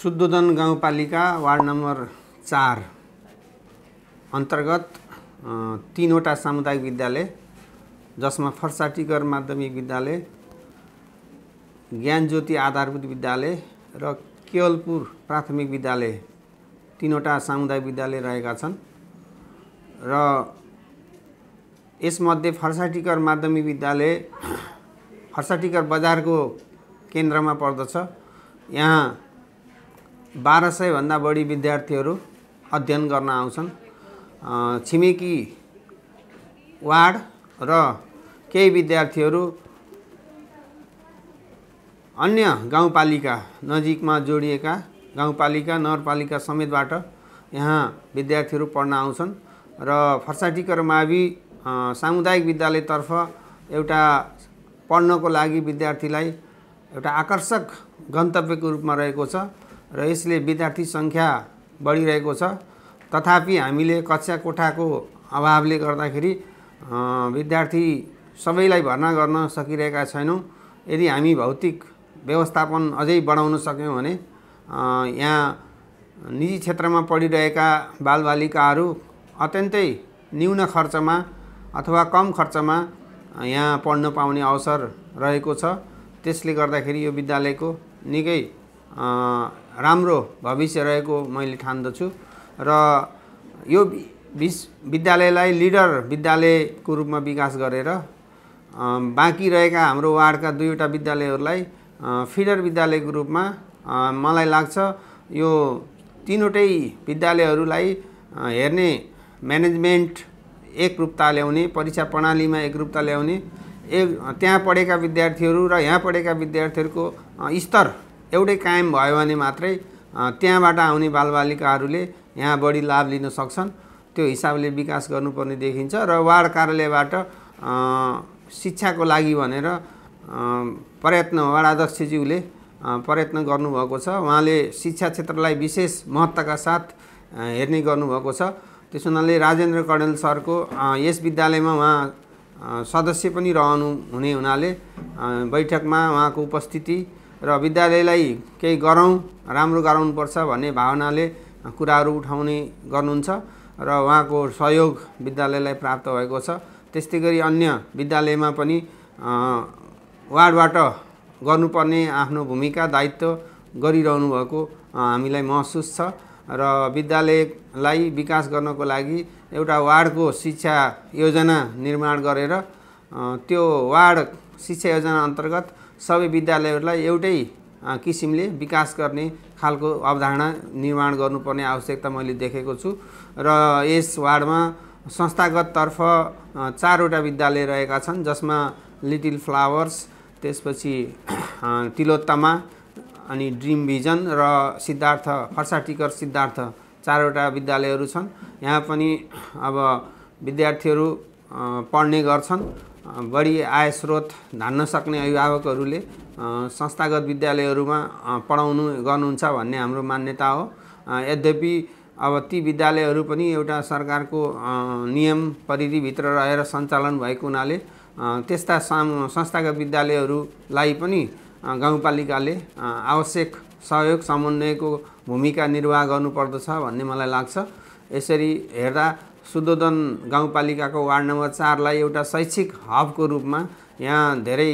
शुद्धोधन गाउँपालिका ward number चार अन्तर्गत तिनवटा सामुदायिक विद्यालय जसमा फर्साटीगर माध्यमिक विद्यालय ज्ञान ज्योति आधारभूत विद्यालय र केवलपुर प्राथमिक विद्यालय तिनवटा सामुदायिक विद्यालय रहेका छन् र यसमध्ये फर्साटीकर माध्यमिक विद्यालय फर्साटीकर बजारको केन्द्रमा पर्दछ यहाँ बाह्र सयभन्दा बढी विद्यार्थीहरू अध्ययन गर्न आउँछन् छिमेकी वार्ड र केही विद्यार्थीहरू अन्य गाउँपालिका नजिकमा जोडिएका गाउँपालिका नगरपालिका समेतबाट यहाँ विद्यार्थीहरू पढ्न आउँछन् र फर्साटीकर मावि सामुदायिक विद्यालयतर्फ एउटा पढ्नको लागि विद्यार्थीलाई एउटा आकर्षक गन्तव्यको रूपमा रहेको छ र यसले विद्यार्थी सङ्ख्या बढिरहेको छ तथापि हामीले कक्षा कोठाको अभावले गर्दाखेरि विद्यार्थी सबैलाई भर्ना गर्न सकिरहेका छैनौँ यदि हामी भौतिक व्यवस्थापन अझै बढाउन सक्यौँ भने यहाँ निजी क्षेत्रमा पढिरहेका बालबालिकाहरू अत्यन्तै न्यून खर्चमा अथवा कम खर्चमा यहाँ पढ्न पाउने अवसर रहेको छ त्यसले गर्दाखेरि यो विद्यालयको निकै राम्रो भविष्य रहेको मैले ठान्दछु र यो विश विद्यालयलाई लिडर विद्यालयको रूपमा विकास गरेर बाँकी रहेका हाम्रो वार्डका दुईवटा विद्यालयहरूलाई फिडर विद्यालयको रूपमा मलाई लाग्छ यो तिनवटै विद्यालयहरूलाई हेर्ने म्यानेजमेन्ट एकरूपता ल्याउने परीक्षा प्रणालीमा एकरूपता ल्याउने एक त्यहाँ पढेका विद्यार्थीहरू र यहाँ पढेका विद्यार्थीहरूको स्तर एउटै कायम भयो भने मात्रै त्यहाँबाट आउने बालबालिकाहरूले यहाँ बढी लाभ लिन सक्छन् त्यो हिसाबले विकास गर्नुपर्ने देखिन्छ र वार्ड कार्यालयबाट शिक्षाको लागि भनेर प्रयत्न वडाध्यक्षज्यूले प्रयत्न गर्नुभएको छ उहाँले शिक्षा क्षेत्रलाई विशेष महत्त्वका साथ हेर्ने गर्नुभएको छ त्यस हुनाले राजेन्द्र कर्णेल सरको यस विद्यालयमा उहाँ सदस्य पनि रहनु हुने हुनाले बैठकमा उहाँको उपस्थिति र विद्यालयलाई केही गरौँ राम्रो गराउनुपर्छ भन्ने भावनाले कुराहरू उठाउने गर्नुहुन्छ र उहाँको सहयोग विद्यालयलाई प्राप्त भएको छ त्यस्तै गरी अन्य विद्यालयमा पनि वार्डबाट गर्नुपर्ने आफ्नो भूमिका दायित्व गरिरहनु भएको हामीलाई महसुस छ र विद्यालयलाई विकास गर्नको लागि एउटा वार्डको शिक्षा योजना निर्माण गरेर त्यो वार्ड शिक्षा योजना अन्तर्गत सबै विद्यालयहरूलाई एउटै किसिमले विकास गर्ने खालको अवधारणा निर्माण गर्नुपर्ने आवश्यकता मैले देखेको छु र यस वार्डमा संस्थागततर्फ चारवटा विद्यालय रहेका छन् जसमा लिटिल फ्लावर्स त्यसपछि तिलोत्तमा अनि ड्रिम भिजन र सिद्धार्थ फर्सा टिकर सिद्धार्थ चारवटा विद्यालयहरू छन् यहाँ पनि अब विद्यार्थीहरू पढ्ने गर्छन् बढी आय स्रोत धान्न सक्ने अभिभावकहरूले संस्थागत विद्यालयहरूमा पढाउनु गर्नुहुन्छ भन्ने हाम्रो मान्यता हो यद्यपि अब ती विद्यालयहरू पनि एउटा सरकारको नियम परिधिभित्र रहेर सञ्चालन भएको हुनाले त्यस्ता संस्थागत विद्यालयहरूलाई पनि गाउँपालिकाले आवश्यक सहयोग समन्वयको भूमिका निर्वाह गर्नुपर्दछ भन्ने मलाई लाग्छ यसरी हेर्दा सुदोदन गाउँपालिकाको वार्ड नम्बर चारलाई एउटा शैक्षिक हबको रूपमा यहाँ धेरै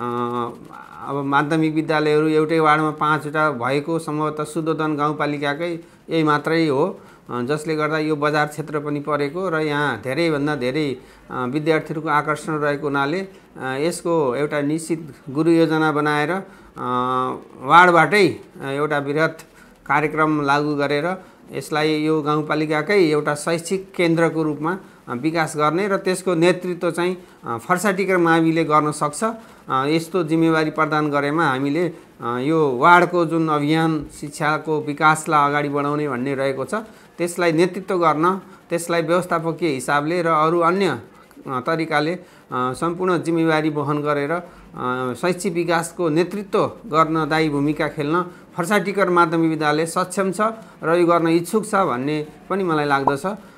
अब माध्यमिक विद्यालयहरू एउटै वार्डमा पाँचवटा भएको सम्भवतः सुदोदन गाउँपालिकाकै यही मात्रै हो जसले गर्दा यो बजार क्षेत्र पनि परेको र यहाँ धेरैभन्दा धेरै विद्यार्थीहरूको आकर्षण रहेको हुनाले यसको एउटा निश्चित गुरु योजना बनाएर वार्डबाटै एउटा वृहत कार्यक्रम लागू गरेर यसलाई यो गाउँपालिकाकै एउटा शैक्षिक केन्द्रको रूपमा विकास गर्ने र त्यसको नेतृत्व चाहिँ र माविले गर्न सक्छ यस्तो जिम्मेवारी प्रदान गरेमा हामीले यो वार्डको जुन अभियान शिक्षाको विकासलाई अगाडि बढाउने भन्ने रहेको छ त्यसलाई नेतृत्व गर्न त्यसलाई व्यवस्थापकीय हिसाबले र अरू अन्य तरिकाले सम्पूर्ण जिम्मेवारी वहन गरेर शैक्षिक विकासको नेतृत्व गर्न दायी भूमिका खेल्न फर्सा माध्यमिक विद्यालय सक्षम छ र यो गर्न इच्छुक छ भन्ने पनि मलाई लाग्दछ